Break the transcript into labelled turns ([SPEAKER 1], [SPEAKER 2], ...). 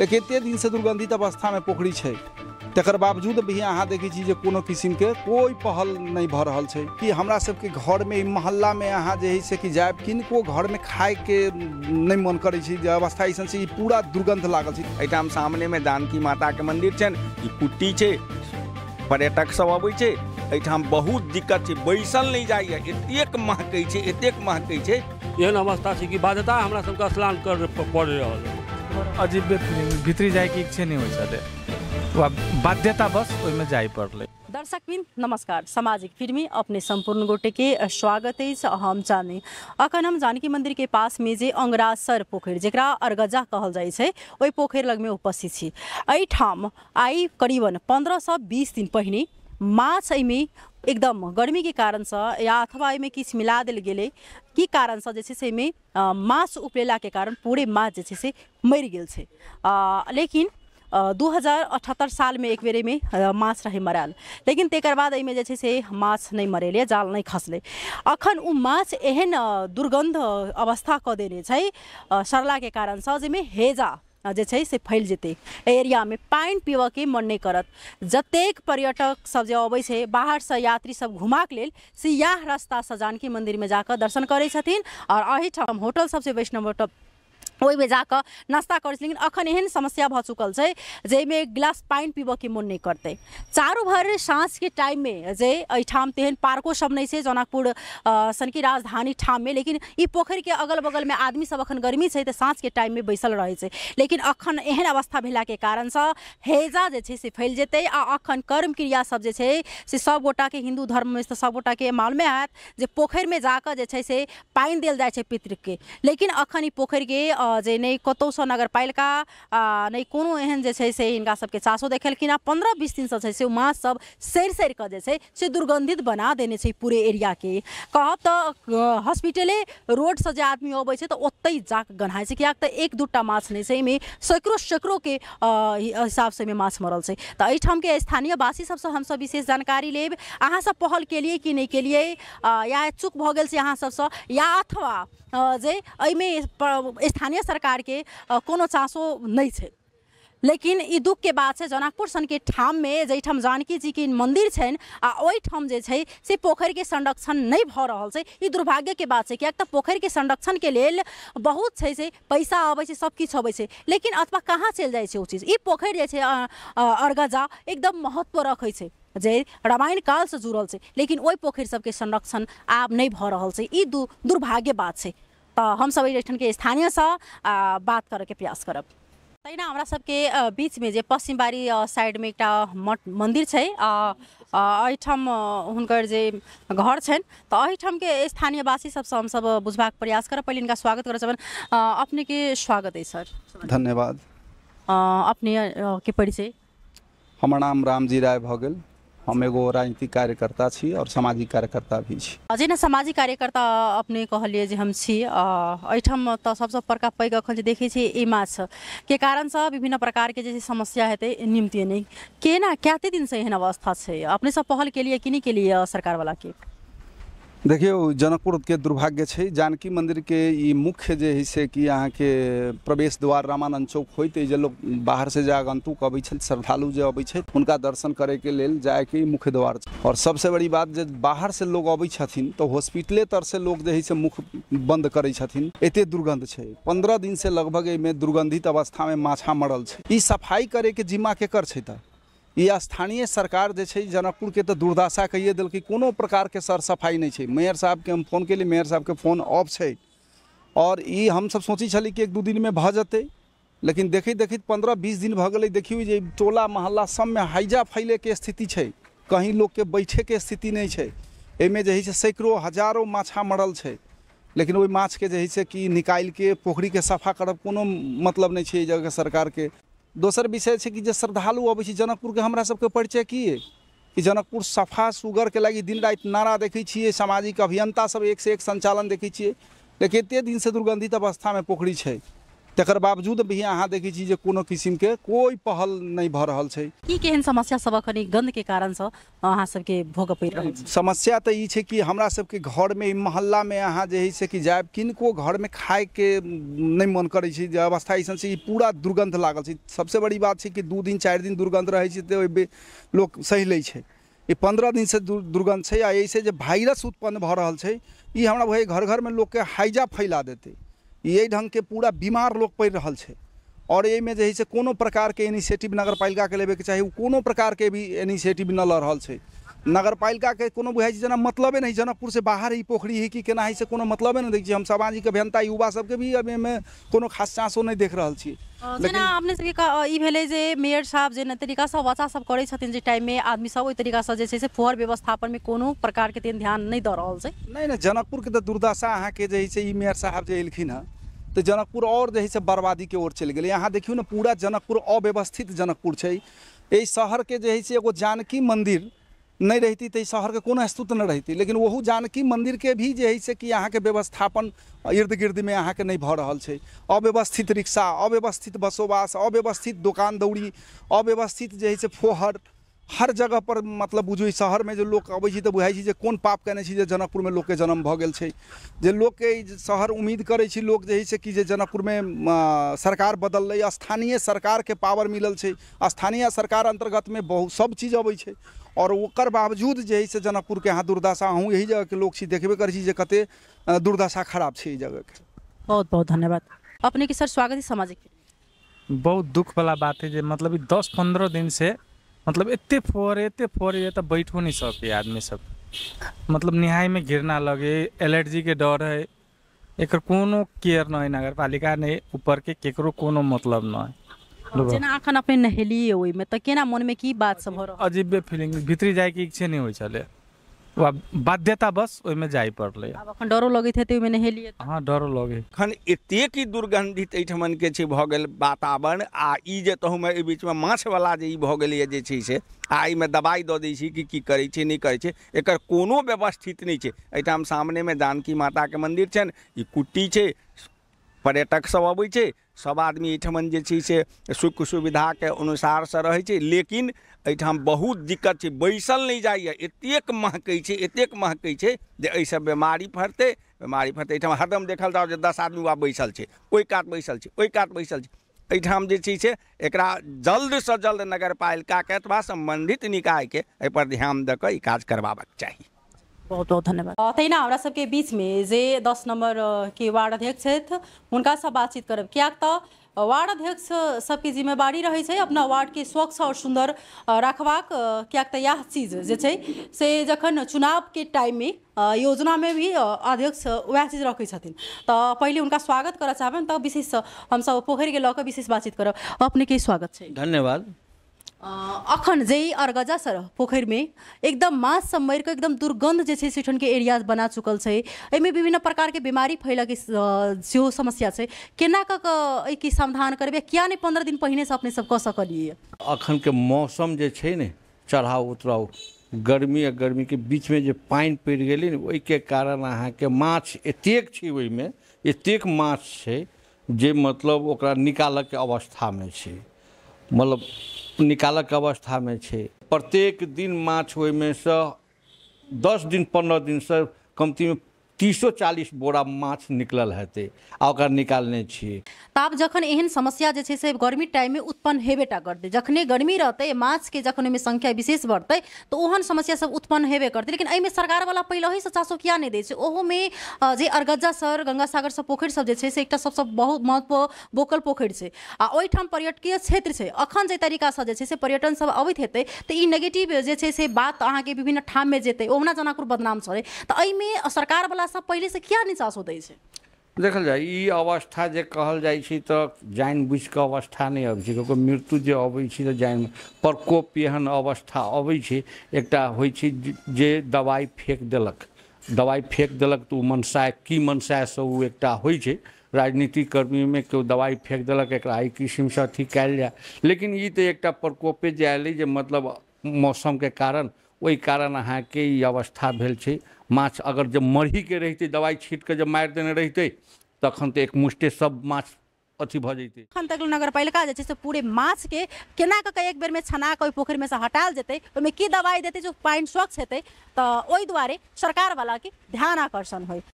[SPEAKER 1] लेकिन एत दिन से दुर्गंधित अवस्था में पोखरी है तकर बावजूद भी अहाँ देखे कोनो जे के कोई पहल नहीं भर रहल छै कि हमरा सबके में मोहल्ला में अहाँ है से कि घर किनको खाए के नहीं मन करै अवस्था ऐसा से पूरा दुर्गंध लागल छै सामने में जानकी माता के मंदिर ई
[SPEAKER 2] कुट्टी छै पर्यटक सब अब छै बहुत दिक्कत है बैसल नहीं जाइए एतेक महक है एतेक महक एहन अवस्था छै कि बाध्यता हमरा स्नान कर रहा है अजीबे भित्री भीतरी जाएके इच्छा नहि होइ छलै बाध्यतावश ओहिमे जाय दर्शक
[SPEAKER 3] दर्शकबिन नमस्कार सामाजिक फिल्मी अपने संपूर्ण गोटे के स्वागत है हम जानी अखन हम जानकी मंदिर के पास में जे अंगरासर पोखरि जेकरा अर्गजा कहल जाइ छै ओहि पोखरि लगमे उपस्थित छी एहिठाम आइ करीबन पन्द्रह सँ बीस दिन पहिने माछ एहिमे एकदम गर्मीके कारणसँ या अथवा एहिमे किछु मिला देल गेलै कि कारणसँ जे छै से एहिमे उपलेलाके कारण पूरे माछ जे छै से मरि गेल छै लेकिन दू हजार अठहत्तरि सालमे एक बेर माछ रहै मरायल लेकिन तकर बाद एहिमे जे छै से माछ नहि मरेलै जाल नहि खसलै अखन ओ माछ एहन दुर्गन्ध अवस्था कऽ देने छै सरलाके कारणसँ जाहिमे हेजा जे छै से फैल जेतै एहि एरियामे पानि पीबऽके मन नहि करत जतेक पर्यटक सब जे अबै छै बाहरसँ यात्री सब घुमाक लेल से इएह रास्तासँ जानकी मन्दिरमे जाकऽ दर्शन करै छथिन आओर एहिठाम होटल सबसँ वैष्णव होटल ओहिमे जाकऽ नाश्ता करै छी लेकिन अखन एहन समस्या भऽ चुकल छै जाहिमे एक गिलास पानि पीबऽके मोन नहि करतै चारू भरि साँझके टाइममे जे एहिठाम तेहन पार्को सब नहि छै जनकपुर सनकी राजधानी ठाममे लेकिन ई पोखरिके अगल बगलमे आदमीसभ अखन गर्मी छै तऽ साँझके टाइममे बैसल रहै छै लेकिन अखन एहन अवस्था भेलाके कारणसँ हेजा जे छै से फैल जेतै आ अखन कर्म क्रिया सब जे छै से सभगोटाके हिन्दू धर्ममे तऽ सभगोटाके मालूमे हैत जे पोखरिमे जाकऽ जे छै से पानि देल जाइ छै पितृके लेकिन अखन ई पोखरिके अझै नै कतौसँ नगरपालिका नै कोनो एहन जे छै से हिनका सबके चासो देखेलखिन आ पन्द्रह बीस दिनसँ छै से ओ माछ सब सरि सरि कऽ जे छै से दुर्गन्धित बना देने छै पूरे एरियाके कहब तऽ हॉस्पिटले रोडसँ जे आदमी अबै छै तऽ ओतै जाकऽ गन्हाइ छै किएक तऽ एक दूटा माछ नहि छै एहिमे सैकड़ो सैकड़ोके हिसाबसँ एहिमे माछ मरल छै तऽ एहिठामके स्थानीय वासी सबसँ हमसब विशेष जानकारी लेब अहाँसब पहल केलियै कि नहि केलियै या चूक भऽ गेल छै अहाँ सबसँ या अथवा जे एहिमे स्थानीय केंद्रीय सरकार के कोनो चासो नहीं है लेकिन ई दुख के बात छै जनकपुर सनके ठाममे जाहिठाम जानकी जी के मन्दिर छनि आ ओहिठाम जे छै से पोखरिके संरक्षण नहि भऽ रहल छै ई दुर्भाग्यके बात छै किएक तऽ पोखरिके संरक्षणके लेल बहुत छै से पैसा अबै छै सभकिछु अबै छै लेकिन अथवा कहाँ चलि जाइ छै ओ चीज ई पोखरि जे छै अर्गजा एकदम महत्व रखै छै जे रामायण कालसँ जुड़ल छै लेकिन ओहि पोखरि सबके संरक्षण आब नहि भऽ रहल छै ई दु दुर्भाग्य बात छै तो हम सब रेस्टोरेंट के स्थानीय से बात करे के प्रयास करब तैना हमरा सबके बीच में जे पश्चिम बारी साइड में एकटा मठ मंदिर छै एहिठाम हुनकर जे घर छनि तऽ एहिठामके स्थानीय वासी सबसँ हमसब बुझबाक प्रयास करब पहिले हिनका स्वागत करऽ चाहबनि अपनेके स्वागत अइ सर धन्यवाद अपने के परिचय
[SPEAKER 1] हमर नाम रामजी राय भऽ गेल हम एगो राजनीतिक कार्यकर्ता छी और सामाजिक कार्यकर्ता भी छी
[SPEAKER 3] जेना सामाजिक कार्यकर्ता अपने कहलिए जे हम छी एहिठाम तऽ सबसँ बड़का पैघ एखन जे देखै छियै ई माछके कारणसँ विभिन्न प्रकारके जे समस्या हेतै निम्ति नहि केना कतेक दिनसँ एहन अवस्था छै अपनेसँ पहल केलियै कि नहि केलियै सरकारवलाके
[SPEAKER 1] देखियौ के दुर्भाग्य है जानकी मंदिर के मुख्य जे है से कि के प्रवेश द्वार रामानंद चौक हो अइ बाहर से बाहरसँ जे अब श्रद्धालु जो अब जे दर्शन करे के लिए जाए के मुख्य द्वार और सबसे बड़ी बात जे बाहर से लोग अब तो हॉस्पिटले तर से जे हइ से मुख बंद करे एत दुर्गंध है पंद्रह दिन से लगभग दुर्गंधित अवस्था में माछा मरल छै करे के जिम्मा केकर ये स्थानीय सरकार जे जनकपुर के तऽ दुर्दशा कहिए दिल्कि कोनो के सर सफाई नहीं है मेयर के हम फोन लिए मेयर के फोन ऑफ है और हम सब सोचै छली कि एक दू में भ जेतै लेकिन देख देख पंद्रह बीस दिन भग गेलै देखियौ टोला मोहल्ला में हाइजा फैले के स्थिति है कहीं लोग के बैठे के स्थिति नहीं है एहिमे जो है सैकड़ों हजारों माछा मरल है लेकिन माछ के जो है निकाल के पोखरी के सफा करब को मतलब नहीं है जगह सरकार के दोसर विषय है कि श्रद्धालु अब जनकपुर के हमरा सबके परिचय की है कि जनकपुर सफा सुगर के लगी दिन रात नारा देखिए सामाजिक अभियंता सब एक से एक संचालन देखै छियै लेकिन से दुर्गंधित अवस्था में पोखरी है तकर बावजूद भी अहाँ देखिए कोई जे के कोई पहल नहीं भऽ रहल
[SPEAKER 3] केहन समस्या सब एखन के कारण से अहाँ सबके भोग पड़ि रहल
[SPEAKER 1] समस्या तो ये कि हमरा सबके में मोहल्ला में अहाँ जे से कि जाए किनको खाए के नहीं मन करै छै अवस्था ऐसा से पूरा दुर्गंध लागल सबसे बड़ी बात है कि दू दिन चार दिन दुर्गंध रहे लोग सही ओहि लोक सहि लै छै ई पन्द्रह दिनसँ दुर्गन्ध छै आ एहिसँ जे वायरस उत्पन्न भऽ है ये हमारा भाई घर लोग के हाइजा फैला देते यही ढंग के पूरा बीमार लोग पड़ रहा है और ये में जैसे कोनो प्रकार के इनिशिएटिव नगर पालिका के लेवे के चाहिए कोनो के भी इनिशिएटिव न लड़ रहा है नगर पालिका के को बुझाइ छै मतलब नहीं जनकपुर से बाहर ही पोखरी है कि केना है से को मतलब नहीं देखिए हम सामाजिक अभियंता युवा सबके भी अभी में कोनो खास चांसो नहीं देख रहा छियै जेना
[SPEAKER 3] अपने सबके ई भेलै जे मेयर साहब जे तरीका से बच्चा सब करे छथिन जे में आदमी सब ओहि तरीकासँ जे छै से फुहर व्यवस्थापनमे कोनो प्रकारके तेहन ध्यान नहीं दे रहा है
[SPEAKER 1] नहीं नहि जनकपुर के तो दुर्दशा अहाँ के जैसे से मेयर साहब जे एलखिन हँ तो जनकपुर और जे है से बर्बादीके ओर चल गए अहाँ देखियो ना पूरा जनकपुर अव्यवस्थित जनकपुर छै एहि शहरके जे है से एगो जानकी मंदिर नहीं रहती तो शहर के कोनो अस्तित्व नहीं रहती लेकिन वह जानकी मंदिर के भी जे है से कि अहाँ के व्यवस्थापन इर्द गिर्द में अहाँ के नहीं भऽ है अव्यवस्थित रिक्शा अव्यवस्थित बसोबास अव्यवस्थित दुकान दौड़ी अव्यवस्थित जे से फोहर हर जगह पर मतलब बुझू शहर में जो लोग अब तो तऽ बुझाइ पाप कने जनकपुर में लोग जन्म भऽ जो छै जे शहर उम्मीद करे लोग जैसे कि जनकपुर में सरकार रही स्थानीय के पावर मिलल है स्थानीय सरकार अंतर्गत में बहुत सब चीज अब और आओर बावजूद जैसे जनकपुर के जनकपुरके यहाँ दुर्दशा अहू यही जगह के लोग देखबे कर कते दुर्दशा खराब है जगह के
[SPEAKER 3] बहुत बहुत धन्यवाद अपने के सर स्वागत है सामाजिक
[SPEAKER 1] बहुत दुख
[SPEAKER 2] वाला बात है जे मतलब दस पंद्रह दिन से मतलब एते फोरे एते फोरे ये तो बैठो नहीं सके आदमी सब मतलब निहाई में घिरना लगे एलर्जी के डर है एक कोनो केयर न है नगरपालिका ने ऊपर के केकरो कोनो मतलब न है हाँ, जेना
[SPEAKER 3] अखन अपने नहेलिए ओहिमे त केना मन में की बात सब हो
[SPEAKER 2] रहा अजीबे फीलिंग भीतरी जाए के इच्छा नहीं होइ छले बाध्यता बस ओहिमे जाय पड़लै आब
[SPEAKER 3] अखन डरो लगैत हेतै
[SPEAKER 2] हाँ, डरो अखन दुर्गन्धित के छै वातावरण आ ई बीच में माछ वाला जे से आई में दवाई दे कि की करे नहीं नहि करै छै एकर कोनो व्यवस्थित है अठाम सामने में जानकी माता के मंदिर ई कुट्टी छे पर्यटक सब अब सब आदमी अठमन जे से सुख सुविधा के अनुसार से रहे लेकिन अठम बहुत दिक्कत है बैसल नहीं जाइए एतेक महक छै एतेक महकै छै जे एहिसँ बेमारी फरतै बेमारी फरतै हरदम देखल जाओ दस आदमी वा बैसल छै ओहि कात बैसल छै ओहि कात बैसल छै से एक जल्द से जल्द नगर के अथवा सम्बन्धित निकायके एहिपर ध्यान दऽ कऽ ई काज करबाबक चाही
[SPEAKER 3] बहुत बहुत धन्यवाद तहिना हमरा सबके बीच में जे दस नंबर के वार्ड अध्यक्ष छथि हुनका सँ बातचीत करब किएक तऽ वार्ड अध्यक्ष सबके जिम्मेवारी रहै छै अपना वार्ड के स्वच्छ और सुन्दर रखबाक किएक तऽ इएह चीज जे छै से जखन चुनाव चुनावके टाइममे योजनामे भी अध्यक्ष उएह चीज रखै छथिन तऽ पहिले हुनका स्वागत करऽ चाहबनि तऽ विशेष सब पोखरिके लऽ कऽ विशेष बातचीत करब के स्वागत छै धन्यवाद अखन जे अरगजा सर पोखर में एकदम मास से मर के एकदम दुर्गंध जे छै के एरियाज बना चुकल है एहिमे विभिन्न प्रकार के बीमारी फैल के सेहो समस्या है केना कऽ कऽ एहिके समाधान करबै किया नहीं पंद्रह दिन पहिने से अपने सब कऽ सकलियै
[SPEAKER 2] अखन के मौसम जे छै ने चढ़ाव उतराव गर्मी आ गर्मी के बीच में जे पानि पड़ि गेलै के कारण कारण के माछ एतेक छै एतेक माछ है जे मतलब ओकरा अवस्था में छै मतलब निकालक अवस्थामे छै प्रत्येक दिन माछ ओहिमेसँ दस दिन पन्द्रह दिनसँ कम्तीमे तीसो चालीस बोरा माछ निकल हेतै आ निकालने छियै
[SPEAKER 3] जखन एहन समस्या जे छै से गर्मी टाइम में उत्पन्न हेबे टा करतै जखने गर्मी रहते माछ के जखन में संख्या विशेष बढ़तै तो ओहन समस्या सब उत्पन्न हेबे करते लेकिन एहिमे सरकारवला पहिलहिसँ चासो किया नहि दै छै ओहोमे जे अरगज्जा सर गङ्गासागर सब पोखरि सब से एक सबसँ बहुत महत्व बोकल पोखर छै आ ओहिठाम पर्यटकीय क्षेत्र छै अखन जे तरीकासँ जे छै से पर्यटन सब अबैत हेतै तऽ नेगेटिव जे से बात अहाँके विभिन्न ठाममे जेतै ओहुना जनाकुर बदनाम चलै तऽ एहिमे सरकारवला अवस्था पहले से किया निसास होते
[SPEAKER 2] देखल जाए ई अवस्था जे कहल जाइ छी जान बुझ के अवस्था नहीं अब छी मृत्यु जे अबै छी जान प्रकोप एहन अवस्था अबै एक हो जे दवाई फेंक देलक दवाई फेंक देलक तो मनसाय की मनसाय से ओ एकटा होइ राजनीति कर्मी में क्यों दवाई फेंक दिलक एक एहि किस्म से अथी कल जाए लेकिन ये तो एक प्रकोपे जे आयल मतलब मौसम के कारण वही कारण अहाँ के अवस्था माछ अगर जब मरहीके रहते दवाई छीट कऽ जब मारि देने रहते तखन एक एकमुष्टे सब माछ अथी भऽ जैतै
[SPEAKER 3] तक नगर पालिका जैसे से पूरे माछके केना कऽ के एक में छना के पोखर में से हटायल जेतै ओहिमे की दवाइ देतै जे पानि स्वच्छ हेतै तऽ ओहि दुआरे सरकारवलाके ध्यान आकर्षण हो